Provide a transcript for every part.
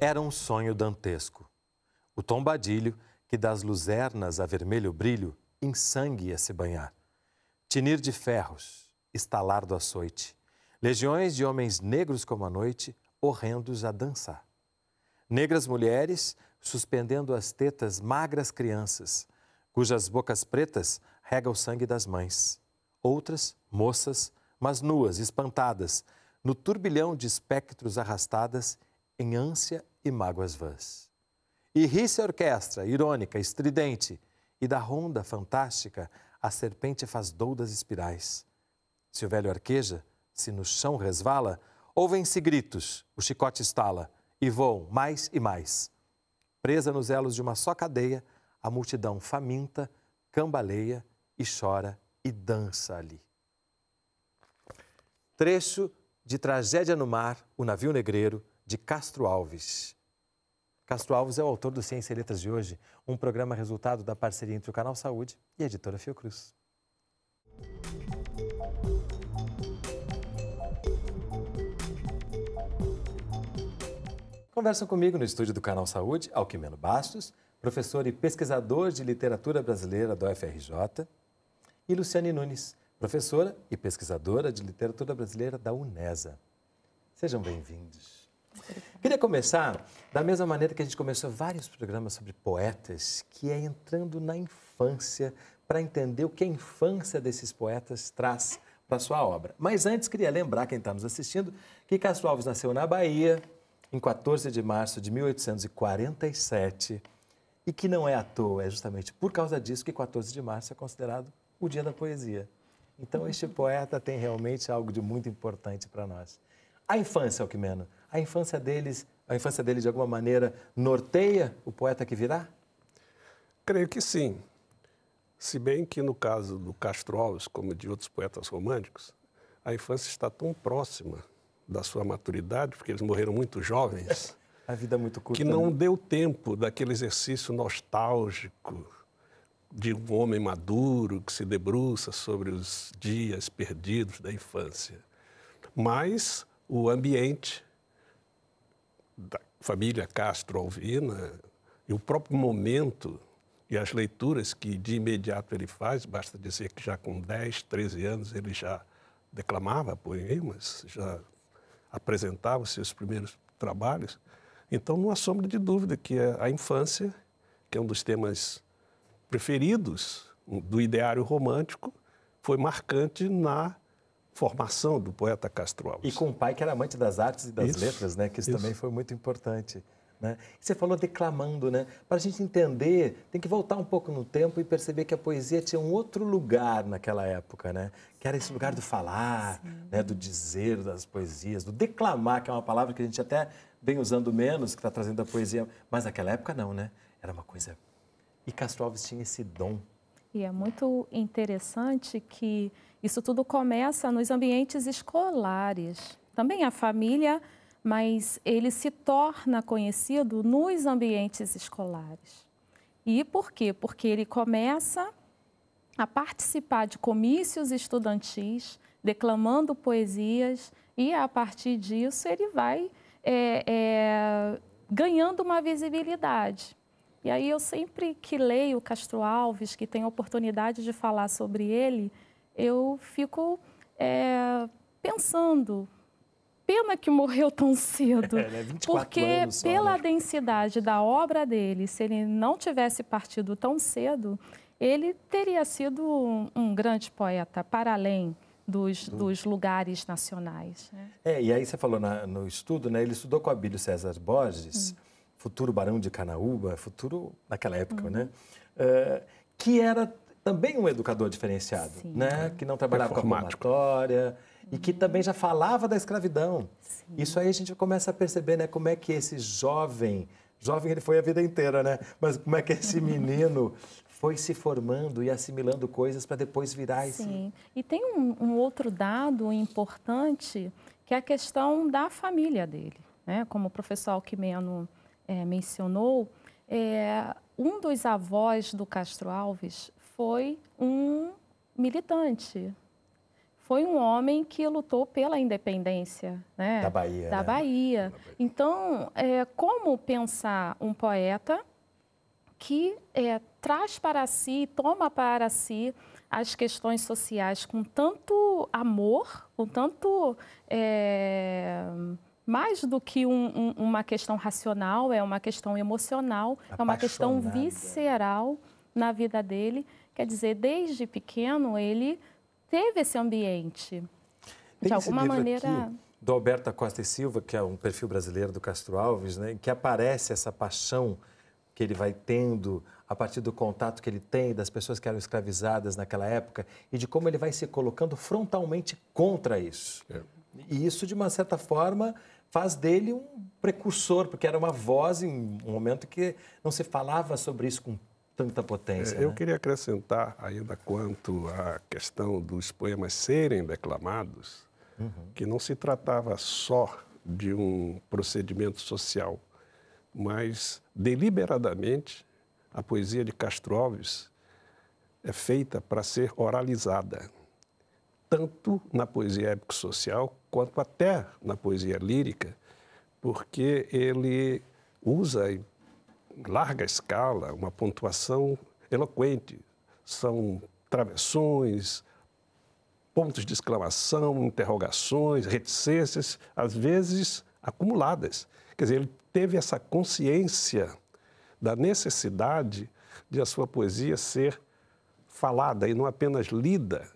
Era um sonho dantesco. O tombadilho, que das luzernas a vermelho brilho, em sangue ia se banhar. Tinir de ferros, estalar do açoite. Legiões de homens negros como a noite, horrendos a dançar. Negras mulheres suspendendo as tetas magras crianças, cujas bocas pretas rega o sangue das mães. Outras, moças, mas nuas, espantadas, no turbilhão de espectros arrastadas em ânsia e mágoas vãs. E ri-se a orquestra, irônica, estridente, e da ronda fantástica a serpente faz doudas espirais. Se o velho arqueja, se no chão resvala, ouvem-se gritos, o chicote estala, e voam mais e mais. Presa nos elos de uma só cadeia, a multidão faminta cambaleia e chora e dança ali. Trecho de Tragédia no Mar, O Navio Negreiro, de Castro Alves. Castro Alves é o autor do Ciência e Letras de hoje, um programa resultado da parceria entre o Canal Saúde e a editora Fiocruz. Conversam comigo no estúdio do Canal Saúde Alquimeno Bastos, professor e pesquisador de literatura brasileira do UFRJ, e Luciane Nunes, professora e pesquisadora de literatura brasileira da UNESA. Sejam bem-vindos. Queria começar da mesma maneira que a gente começou vários programas sobre poetas, que é entrando na infância para entender o que a infância desses poetas traz para sua obra. Mas antes, queria lembrar quem está nos assistindo que Castro Alves nasceu na Bahia em 14 de março de 1847 e que não é à toa, é justamente por causa disso que 14 de março é considerado o Dia da Poesia. Então, este poeta tem realmente algo de muito importante para nós. A infância, Alquimeno, a infância deles, a infância deles de alguma maneira norteia o poeta que virá? Creio que sim. Se bem que no caso do Castro Alves, como de outros poetas românticos, a infância está tão próxima da sua maturidade, porque eles morreram muito jovens. a vida é muito curta. Que não né? deu tempo daquele exercício nostálgico de um homem maduro que se debruça sobre os dias perdidos da infância. Mas o ambiente da família Castro Alvina e o próprio momento e as leituras que de imediato ele faz, basta dizer que já com 10, 13 anos ele já declamava poemas, já apresentava os seus primeiros trabalhos. Então, não há sombra de dúvida que é a infância, que é um dos temas preferidos do ideário romântico, foi marcante na formação do poeta Castro Alves. E com um pai que era amante das artes e das isso, letras, né? Que isso, isso, também foi muito importante. Né? Você falou declamando, né? Para a gente entender, tem que voltar um pouco no tempo e perceber que a poesia tinha um outro lugar naquela época, né? Que era esse lugar do falar, né? do dizer das poesias, do declamar, que é uma palavra que a gente até vem usando menos, que está trazendo a poesia. Mas naquela época não, né? Era uma coisa... E Castro Alves tinha esse dom. E é muito interessante que isso tudo começa nos ambientes escolares. Também a família, mas ele se torna conhecido nos ambientes escolares. E por quê? Porque ele começa a participar de comícios estudantis, declamando poesias, e a partir disso ele vai é, é, ganhando uma visibilidade. E aí eu sempre que leio Castro Alves, que tenho a oportunidade de falar sobre ele, eu fico é, pensando. Pena que morreu tão cedo, é, né? porque só, pela né? densidade da obra dele, se ele não tivesse partido tão cedo, ele teria sido um, um grande poeta, para além dos, hum. dos, lugares nacionais. Né? É, e aí você falou na, no estudo, né? Ele estudou com Abílio César Borges, hum. futuro barão de Canaúba, futuro naquela época, hum. né? Uh, que era também um educador diferenciado, Sim. né? Que não trabalhava com a palmatória e que também já falava da escravidão. Sim. Isso aí a gente começa a perceber, né? Como é que esse jovem, jovem ele foi a vida inteira, né? Mas como é que esse menino foi se formando e assimilando coisas para depois virar esse... Sim. E tem um, um outro dado importante que é a questão da família dele, né? Como o professor Alquimeno é, mencionou, é, um dos avós do Castro Alves foi um militante. Foi um homem que lutou pela independência né? da, Bahia, da né? Bahia. Então, é, como pensar um poeta que é, traz para si, toma para si as questões sociais com tanto amor, com tanto. É, mais do que um, um, uma questão racional, é uma questão emocional, Apaixonada. é uma questão visceral na vida dele Quer dizer, desde pequeno ele teve esse ambiente. Tem de alguma maneira. Aqui, do Alberto Costa e Silva, que é um perfil brasileiro do Castro Alves, né, que aparece essa paixão que ele vai tendo a partir do contato que ele tem das pessoas que eram escravizadas naquela época e de como ele vai se colocando frontalmente contra isso. É. E isso, de uma certa forma, faz dele um precursor, porque era uma voz em um momento que não se falava sobre isso com tanta potência. É, eu né? queria acrescentar ainda quanto à questão dos poemas serem declamados, uhum. que não se tratava só de um procedimento social, mas deliberadamente a poesia de Castro Alves é feita para ser oralizada, tanto na poesia épico-social quanto até na poesia lírica, porque ele usa larga escala, uma pontuação eloquente. São travessões, pontos de exclamação, interrogações, reticências, às vezes acumuladas. Quer dizer, ele teve essa consciência da necessidade de a sua poesia ser falada e não apenas lida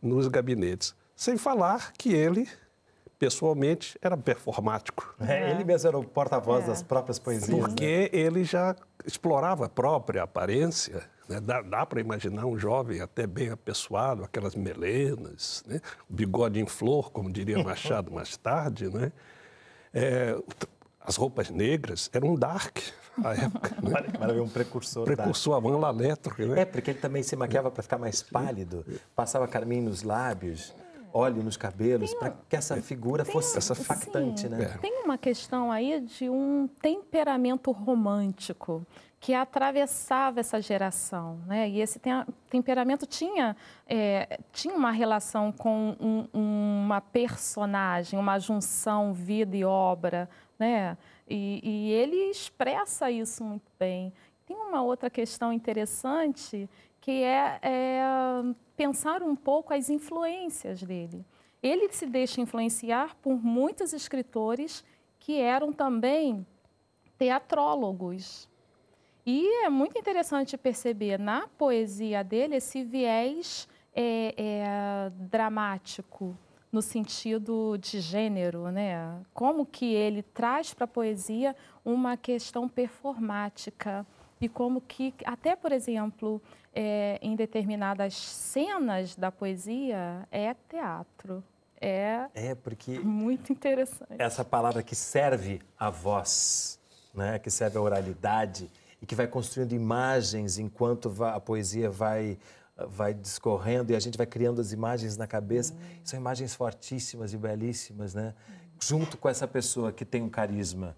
nos gabinetes. Sem falar que ele pessoalmente, era performático. É, é, ele mesmo era o porta-voz é. das próprias poesias. Né? Porque né? ele já explorava a própria aparência. Né? Dá, dá para imaginar um jovem até bem apessoado, aquelas melenas, né? bigode em flor, como diria Machado mais tarde. Né? É, as roupas negras eram dark à época. Né? Maravilha, um precursor. Precursor da... a Van Laletro. Né? É, porque ele também se maquiava para ficar mais pálido, passava carmim nos lábios óleo nos cabelos para que essa é. figura fosse essa factante, sim, né? É. Tem uma questão aí de um temperamento romântico que atravessava essa geração, né? E esse temperamento tinha, é, tinha uma relação com um, uma personagem, uma junção vida e obra, né? E, e ele expressa isso muito bem. Tem uma outra questão interessante que é, é pensar um pouco as influências dele. Ele se deixa influenciar por muitos escritores que eram também teatrólogos. E é muito interessante perceber na poesia dele esse viés é, é, dramático no sentido de gênero, né? Como que ele traz para a poesia uma questão performática e como que até, por exemplo, é, em determinadas cenas da poesia é teatro. É, é porque muito interessante. Essa palavra que serve a voz, né? que serve a oralidade e que vai construindo imagens enquanto a poesia vai vai discorrendo e a gente vai criando as imagens na cabeça. Hum. São imagens fortíssimas e belíssimas, né? Junto com essa pessoa que tem um carisma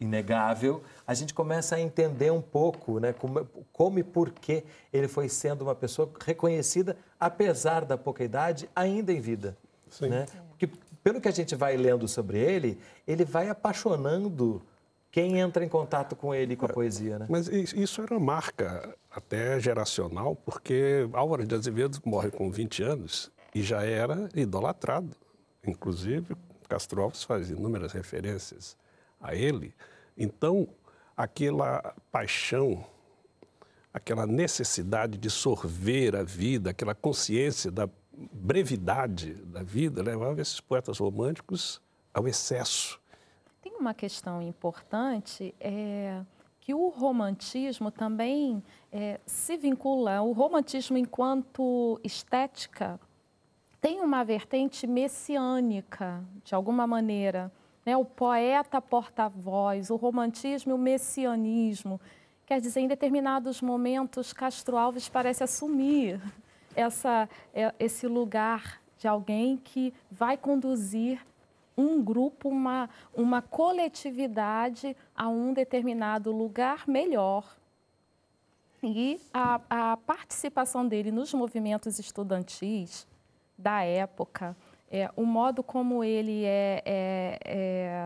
inegável, a gente começa a entender um pouco né, como, como e por que ele foi sendo uma pessoa reconhecida, apesar da pouca idade, ainda em vida. Sim. Né? Porque, pelo que a gente vai lendo sobre ele, ele vai apaixonando quem entra em contato com ele, com a poesia. Né? Mas isso era marca até geracional, porque Álvaro de Azevedo morre com 20 anos e já era idolatrado. Inclusive, Castro Alves faz inúmeras referências a ele, então aquela paixão, aquela necessidade de sorver a vida, aquela consciência da brevidade da vida levava esses poetas românticos ao excesso. Tem uma questão importante é que o romantismo também é, se vincula, o romantismo enquanto estética tem uma vertente messiânica, de alguma maneira né? o poeta porta-voz, o romantismo e o messianismo. Quer dizer, em determinados momentos, Castro Alves parece assumir essa, é, esse lugar de alguém que vai conduzir um grupo, uma, uma coletividade a um determinado lugar melhor. E a, a participação dele nos movimentos estudantis da época, é, o modo como ele é, é,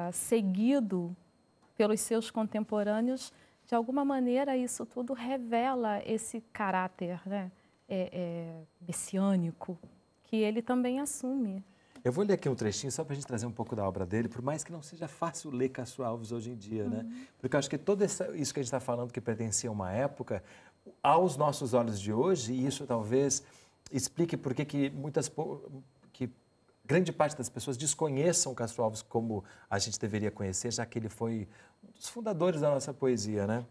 é, seguido pelos seus contemporâneos, de alguma maneira isso tudo revela esse caráter né? É, é, messiânico que ele também assume. Eu vou ler aqui um trechinho só para a gente trazer um pouco da obra dele, por mais que não seja fácil ler Castro Alves hoje em dia, né? uhum. né? Porque eu acho que todo essa, isso que a gente está falando que pertencia a uma época, aos nossos olhos de hoje, e isso talvez explique por que muitas grande parte das pessoas desconheçam Castro Alves como a gente deveria conhecer, já que ele foi um dos fundadores da nossa poesia, né?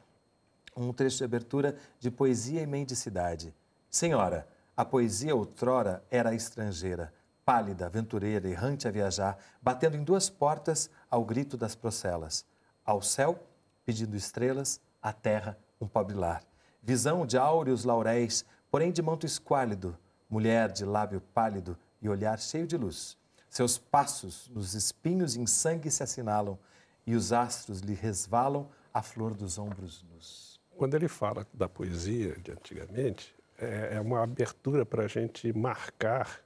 Um trecho de abertura de Poesia e Mendicidade. Senhora, a poesia outrora era estrangeira, pálida, aventureira, errante a viajar, batendo em duas portas ao grito das procelas. Ao céu, pedindo estrelas, à terra, um pobre lar. Visão de áureos lauréis, porém de manto esquálido, mulher de lábio pálido, e olhar cheio de luz. Seus passos nos espinhos em sangue se assinalam e os astros lhe resvalam a flor dos ombros nus. Quando ele fala da poesia de antigamente, é, é uma abertura para a gente marcar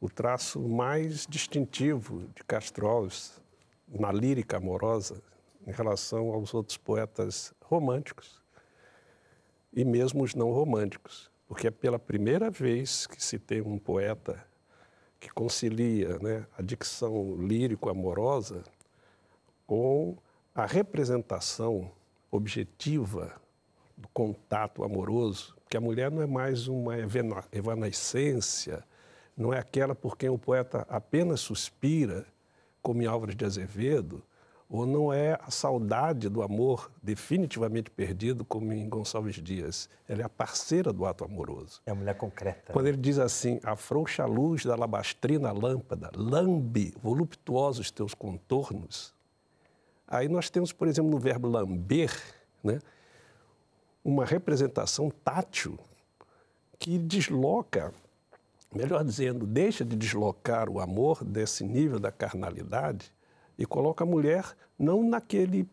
o traço mais distintivo de Alves na lírica amorosa em relação aos outros poetas românticos e mesmo os não românticos, porque é pela primeira vez que se tem um poeta que concilia né, a dicção lírico-amorosa com a representação objetiva do contato amoroso, porque a mulher não é mais uma evanescência, não é aquela por quem o poeta apenas suspira, como em Álvares de Azevedo, ou não é a saudade do amor definitivamente perdido, como em Gonçalves Dias. Ela é a parceira do ato amoroso. É a mulher concreta. Quando ele diz assim, afrouxa a luz da alabastrina lâmpada, lambe voluptuosos teus contornos. Aí nós temos, por exemplo, no verbo lamber, né, uma representação tátil que desloca melhor dizendo, deixa de deslocar o amor desse nível da carnalidade e coloca a mulher não naquele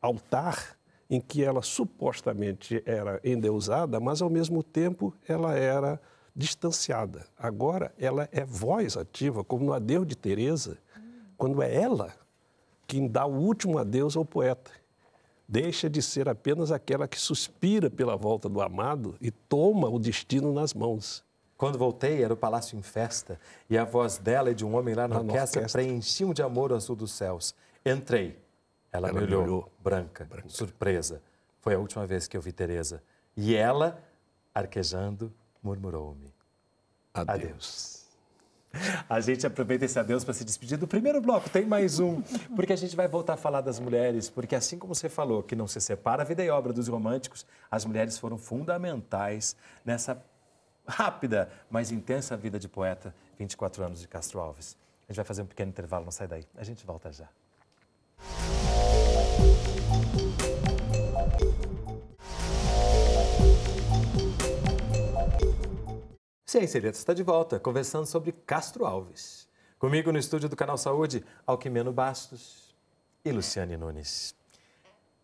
altar em que ela supostamente era endeusada, mas ao mesmo tempo ela era distanciada. Agora ela é voz ativa, como no Adeus de Teresa, quando é ela quem dá o último adeus ao poeta. Deixa de ser apenas aquela que suspira pela volta do amado e toma o destino nas mãos. Quando voltei, era o palácio em festa, e a voz dela e de um homem lá na, na orquestra, orquestra preenchiam de amor o azul dos céus. Entrei. Ela, ela me olhou, olhou. Branca, branca, surpresa. Foi a última vez que eu vi Teresa. E ela, arquejando, murmurou-me. Adeus. Adeus. A gente aproveita esse adeus para se despedir do primeiro bloco. Tem mais um, porque a gente vai voltar a falar das mulheres, porque assim como você falou que não se separa a vida e obra dos românticos, as mulheres foram fundamentais nessa rápida, mas intensa vida de poeta, 24 anos de Castro Alves. A gente vai fazer um pequeno intervalo, não sai daí. A gente volta já. Sim, Sereta está de volta, conversando sobre Castro Alves. Comigo no estúdio do Canal Saúde, Alquimeno Bastos e Luciane Nunes.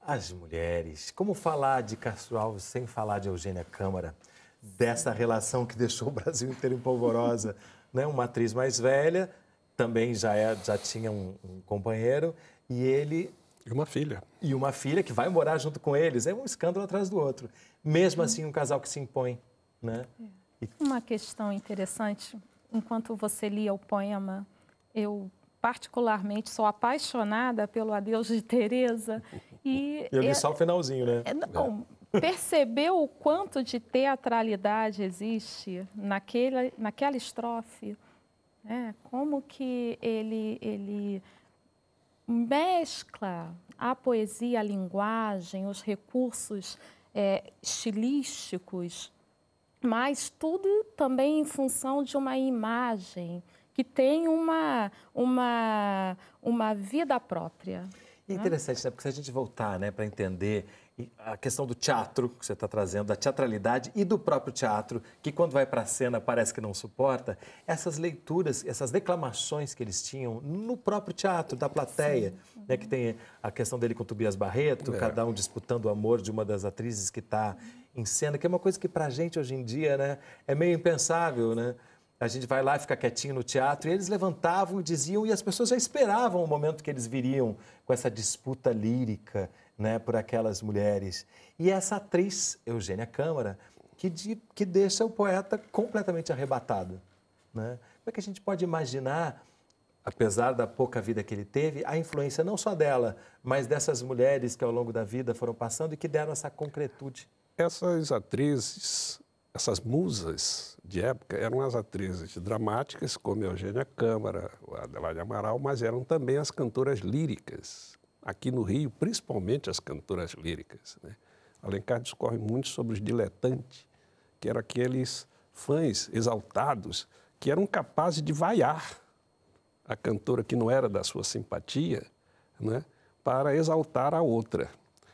As mulheres. Como falar de Castro Alves sem falar de Eugênia Câmara? dessa relação que deixou o Brasil inteiro em polvorosa. né? Uma atriz mais velha, também já, é, já tinha um, um companheiro, e ele e uma filha. E uma filha que vai morar junto com eles. É um escândalo atrás do outro. Mesmo uhum. assim, um casal que se impõe. Né? É. Uma questão interessante. Enquanto você lia o poema, eu particularmente sou apaixonada pelo Adeus de Teresa. E eu li é... só o finalzinho, né? É, não, é Percebeu o quanto de teatralidade existe naquela, naquela estrofe? Né? Como que ele, ele mescla a poesia, a linguagem, os recursos é, estilísticos, mas tudo também em função de uma imagem que tem uma, uma, uma vida própria. Né? Interessante, né? Porque se a gente voltar né, para entender a questão do teatro que você está trazendo, da teatralidade e do próprio teatro, que quando vai para a cena parece que não suporta, essas leituras, essas declamações que eles tinham no próprio teatro, da plateia, uhum. né, que tem a questão dele com Tobias Barreto, é. cada um disputando o amor de uma das atrizes que está em cena, que é uma coisa que para a gente hoje em dia né, é meio impensável, né? a gente vai lá, fica quietinho no teatro, e eles levantavam e diziam, e as pessoas já esperavam o momento que eles viriam com essa disputa lírica, né, por aquelas mulheres. E essa atriz, Eugênia Câmara, que, de, que deixa o poeta completamente arrebatado, né? Como é que a gente pode imaginar, apesar da pouca vida que ele teve, a influência não só dela, mas dessas mulheres que ao longo da vida foram passando e que deram essa concretude? Essas atrizes essas musas de época eram as atrizes dramáticas, como Eugênia Câmara, Adelaide Amaral, mas eram também as cantoras líricas. Aqui no Rio, principalmente as cantoras líricas. Né? Alencar discorre muito sobre os diletantes, que eram aqueles fãs exaltados que eram capazes de vaiar a cantora que não era da sua simpatia né? para exaltar a outra.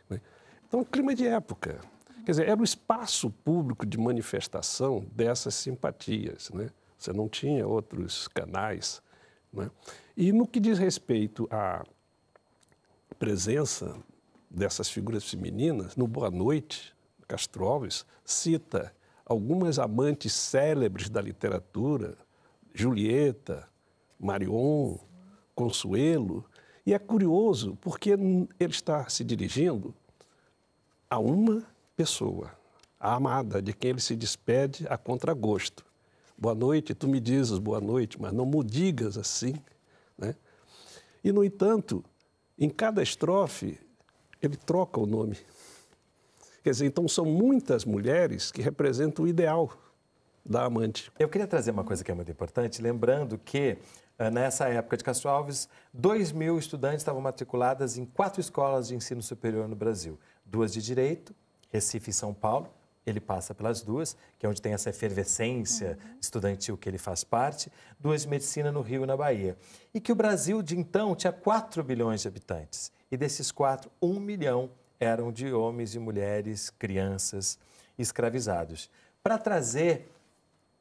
Né? Então, clima de época. Quer dizer, era o espaço público de manifestação dessas simpatias. Né? Você não tinha outros canais. Né? E no que diz respeito à presença dessas figuras femininas, no Boa Noite, Castro Alves cita algumas amantes célebres da literatura, Julieta, Marion, Consuelo, e é curioso porque ele está se dirigindo a uma pessoa, a amada, de quem ele se despede a contragosto. Boa noite, tu me dizes boa noite, mas não me digas assim. Né? E, no entanto, em cada estrofe, ele troca o nome. Quer dizer, então são muitas mulheres que representam o ideal da amante. Eu queria trazer uma coisa que é muito importante, lembrando que eh, nessa época de Castro Alves, 2 mil estudantes estavam matriculadas em quatro escolas de ensino superior no Brasil: duas de direito, Recife e São Paulo, ele passa pelas duas, que é onde tem essa efervescência uhum. estudantil que ele faz parte, duas de medicina no Rio e na Bahia. E que o Brasil de então tinha 4 bilhões de habitantes. E desses 4, 1 milhão eram de homens e mulheres, crianças escravizados. Para trazer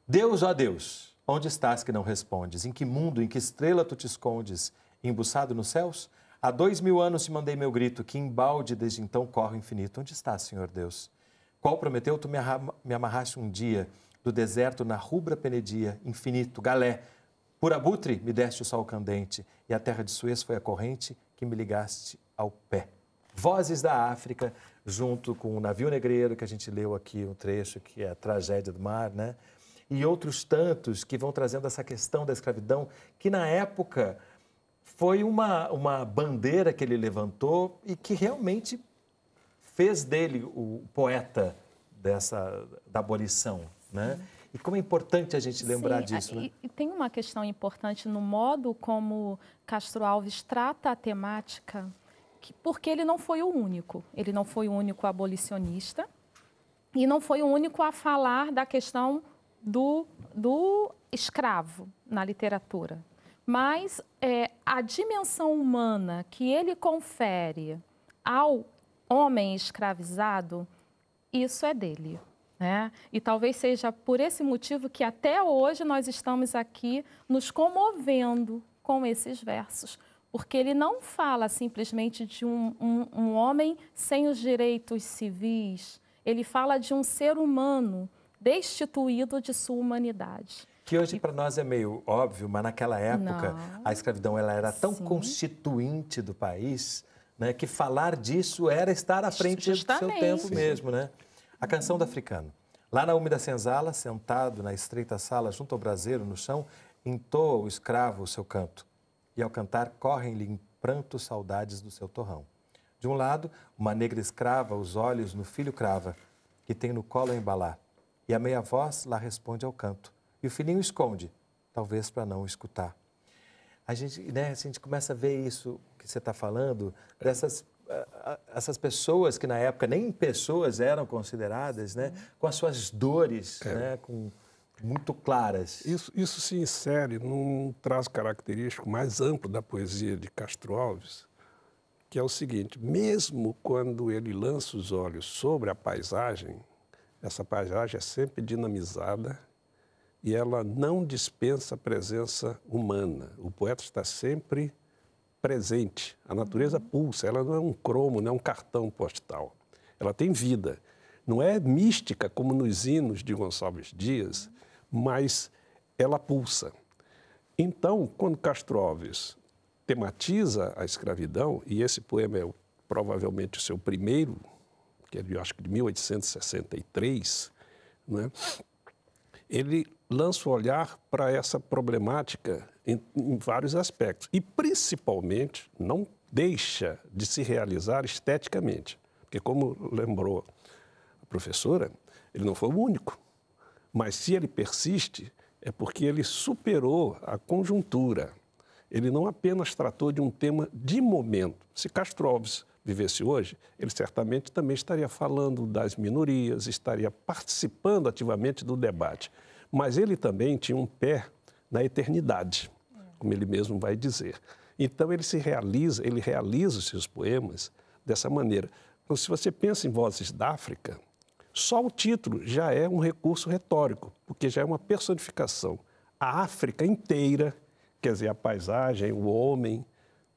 Deus, ó Deus, onde estás que não respondes? Em que mundo, em que estrela tu te escondes? Embuçado nos céus? Há dois mil anos te mandei meu grito, que embalde desde então corre o infinito. Onde está, Senhor Deus? Qual prometeu tu me amarraste um dia do deserto na rubra penedia, infinito, galé. Por abutre me deste o sol candente, e a terra de Suez foi a corrente que me ligaste ao pé. Vozes da África, junto com o navio negreiro, que a gente leu aqui um trecho, que é a tragédia do mar, né? E outros tantos que vão trazendo essa questão da escravidão, que na época foi uma, uma bandeira que ele levantou e que realmente fez dele o poeta dessa da abolição, né? E como é importante a gente lembrar Sim, disso. Né? E, né? e tem uma questão importante no modo como Castro Alves trata a temática, que, porque ele não foi o único. Ele não foi o único abolicionista e não foi o único a falar da questão do, do escravo na literatura. Mas é, a dimensão humana que ele confere ao homem escravizado, isso é dele. Né? E talvez seja por esse motivo que até hoje nós estamos aqui nos comovendo com esses versos, porque ele não fala simplesmente de um, um, um homem sem os direitos civis, ele fala de um ser humano destituído de sua humanidade. Que hoje para nós é meio óbvio, mas naquela época Não. a escravidão ela era tão Sim. constituinte do país né, que falar disso era estar à frente Justamente. do seu tempo mesmo. Né? A canção do africano. Lá na úmida senzala, sentado na estreita sala junto ao braseiro no chão, entoa o escravo o seu canto. E ao cantar, correm-lhe em pranto saudades do seu torrão. De um lado, uma negra escrava os olhos no filho crava, que tem no colo a embalar. E a meia voz lá responde ao canto. E o filhinho esconde, talvez para não escutar. A gente, né, a gente começa a ver isso que você está falando, dessas essas pessoas que na época nem pessoas eram consideradas, né, com as suas dores, é. né, com muito claras. Isso, isso se insere num traço característico mais amplo da poesia de Castro Alves, que é o seguinte: mesmo quando ele lança os olhos sobre a paisagem, essa paisagem é sempre dinamizada e ela não dispensa a presença humana. O poeta está sempre presente. A natureza uhum. pulsa, ela não é um cromo, não é um cartão postal. Ela tem vida. Não é mística como nos hinos de Gonçalves Dias, uhum. mas ela pulsa. Então, quando Castro Alves tematiza a escravidão, e esse poema é provavelmente o seu primeiro, que é de, acho que de 1863, né? ele lança o olhar para essa problemática em, em vários aspectos. E, principalmente, não deixa de se realizar esteticamente. Porque, como lembrou a professora, ele não foi o único. Mas se ele persiste, é porque ele superou a conjuntura. Ele não apenas tratou de um tema de momento. Se Castro Alves vivesse hoje, ele certamente também estaria falando das minorias, estaria participando ativamente do debate. Mas ele também tinha um pé na eternidade, como ele mesmo vai dizer. Então ele se realiza, ele realiza os seus poemas dessa maneira. Então, se você pensa em Vozes da África, só o título já é um recurso retórico, porque já é uma personificação. A África inteira, quer dizer, a paisagem, o homem,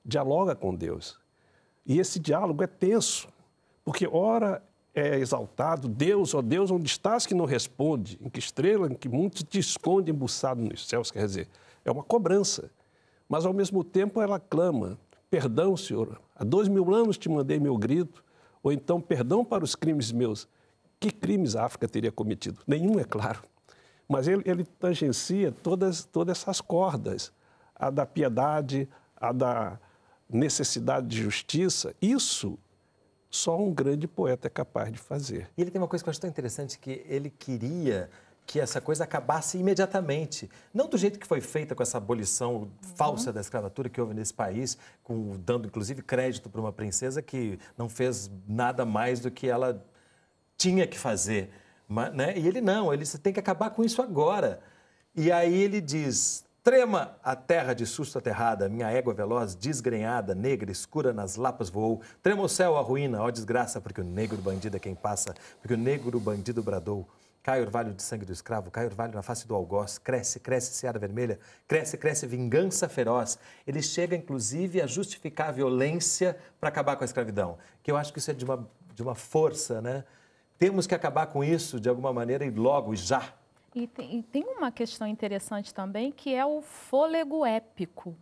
dialoga com Deus. E esse diálogo é tenso, porque ora é exaltado. Deus, ó Deus, onde estás que não responde? Em que estrela, em que mundo te esconde embuçado nos céus? Quer dizer, é uma cobrança. Mas, ao mesmo tempo, ela clama, perdão, Senhor, há dois mil anos te mandei meu grito, ou então perdão para os crimes meus. Que crimes a África teria cometido? Nenhum, é claro. Mas ele, ele tangencia todas, todas essas cordas, a da piedade, a da necessidade de justiça. Isso só um grande poeta é capaz de fazer. E ele tem uma coisa que eu acho tão interessante, que ele queria que essa coisa acabasse imediatamente. Não do jeito que foi feita com essa abolição uhum. falsa da escravatura que houve nesse país, com, dando inclusive crédito para uma princesa que não fez nada mais do que ela tinha que fazer. Mas, né? E ele não, ele tem que acabar com isso agora. E aí ele diz: Trema a terra de susto aterrada, minha égua veloz, desgrenhada, negra, escura, nas lapas voou. Trema o céu, a ruína, ó desgraça, porque o negro bandido é quem passa, porque o negro bandido bradou. Cai orvalho de sangue do escravo, cai orvalho na face do algoz, cresce, cresce seara vermelha, cresce, cresce vingança feroz. Ele chega, inclusive, a justificar a violência para acabar com a escravidão, que eu acho que isso é de uma, de uma força, né? Temos que acabar com isso de alguma maneira e logo, e já. E tem, tem uma questão interessante também, que é o fôlego épico,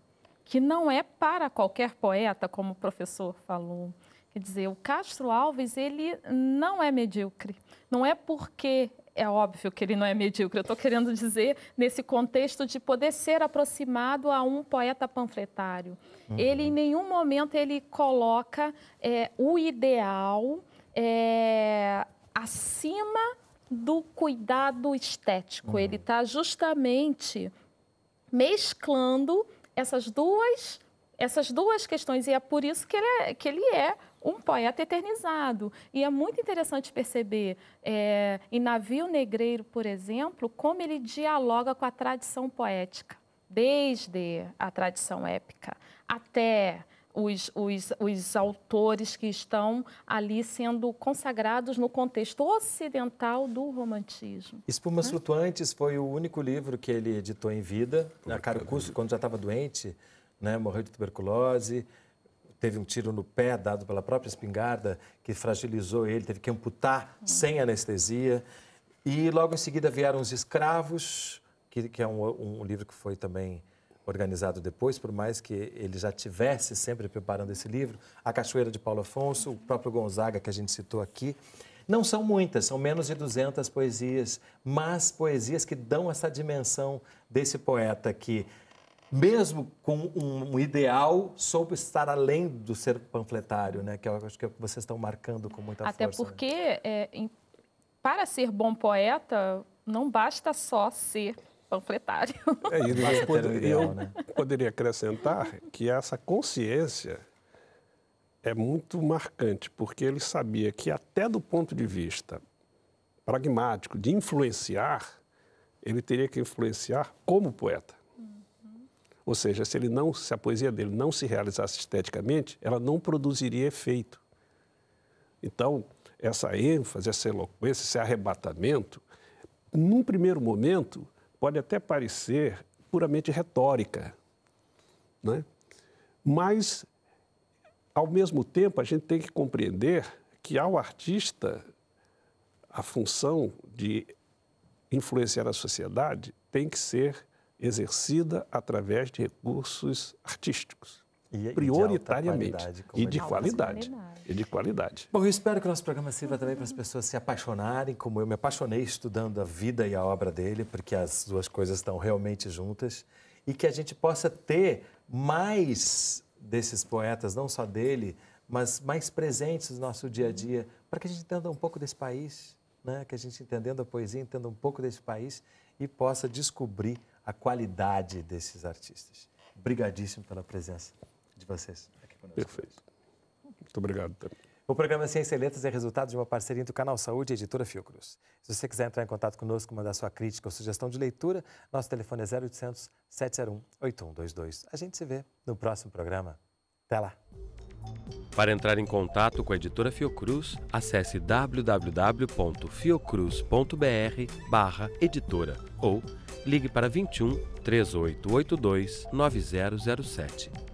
que não é para qualquer poeta, como o professor falou. Quer dizer, o Castro Alves, ele não é medíocre. Não é porque é óbvio que ele não é medíocre. Eu estou querendo dizer nesse contexto de poder ser aproximado a um poeta panfletário. Uhum. Ele, em nenhum momento, ele coloca é, o ideal é, acima do cuidado estético. Uhum. Ele está justamente mesclando essas duas, essas duas questões e é por isso que ele é, que ele é um poeta eternizado. E é muito interessante perceber, é, em Navio Negreiro, por exemplo, como ele dialoga com a tradição poética, desde a tradição épica até os, os, os autores que estão ali sendo consagrados no contexto ocidental do romantismo. Espumas né? Flutuantes foi o único livro que ele editou em vida. na a caro quando já estava doente, né, morreu de tuberculose teve um tiro no pé dado pela própria espingarda que fragilizou ele, teve que amputar sem anestesia. E logo em seguida vieram os escravos, que, que é um, um livro que foi também organizado depois, por mais que ele já tivesse sempre preparando esse livro, a Cachoeira de Paulo Afonso, o próprio Gonzaga que a gente citou aqui. Não são muitas, são menos de 200 poesias, mas poesias que dão essa dimensão desse poeta que, mesmo com um ideal, soube estar além do ser panfletário, né? que eu acho que vocês estão marcando com muita Até força. Até né. porque, né? é, para ser bom poeta, não basta só ser panfletário. É, e eu, poderia, eu né? poderia acrescentar que essa consciência é muito marcante, porque ele sabia que, até do ponto de vista pragmático, de influenciar, ele teria que influenciar como poeta. Uhum. Ou seja, se, ele não, se a poesia dele não se realizasse esteticamente, ela não produziria efeito. Então, essa ênfase, essa eloquência, esse arrebatamento, num primeiro momento, pode até parecer puramente retórica, né? mas, ao mesmo tempo, a gente tem que compreender que ao artista a função de influenciar a sociedade tem que ser exercida através de recursos artísticos. E, prioritariamente. E de, e de qualidade. E de qualidade. Bom, eu espero que o nosso programa sirva também para as pessoas se apaixonarem, como eu me apaixonei estudando a vida e a obra dele, porque as duas coisas estão realmente juntas, e que a gente possa ter mais desses poetas, não só dele, mas mais presentes no nosso dia a dia, para que a gente entenda um pouco desse país, né? que a gente entendendo a poesia, entenda um pouco desse país e possa descobrir a qualidade desses artistas. Obrigadíssimo pela presença de vocês aqui conosco. Perfeito. Muito obrigado. O programa Ciência e Letras é resultado de uma parceria entre o Canal Saúde e editora Fiocruz. Se você quiser entrar em contato conosco, mandar sua crítica ou sugestão de leitura, nosso telefone é 0800 701 8122. A gente se vê no próximo programa. Até lá! Para entrar em contato com a editora Fiocruz, acesse www.fiocruz.br editora ou ligue para 21 3882 9007.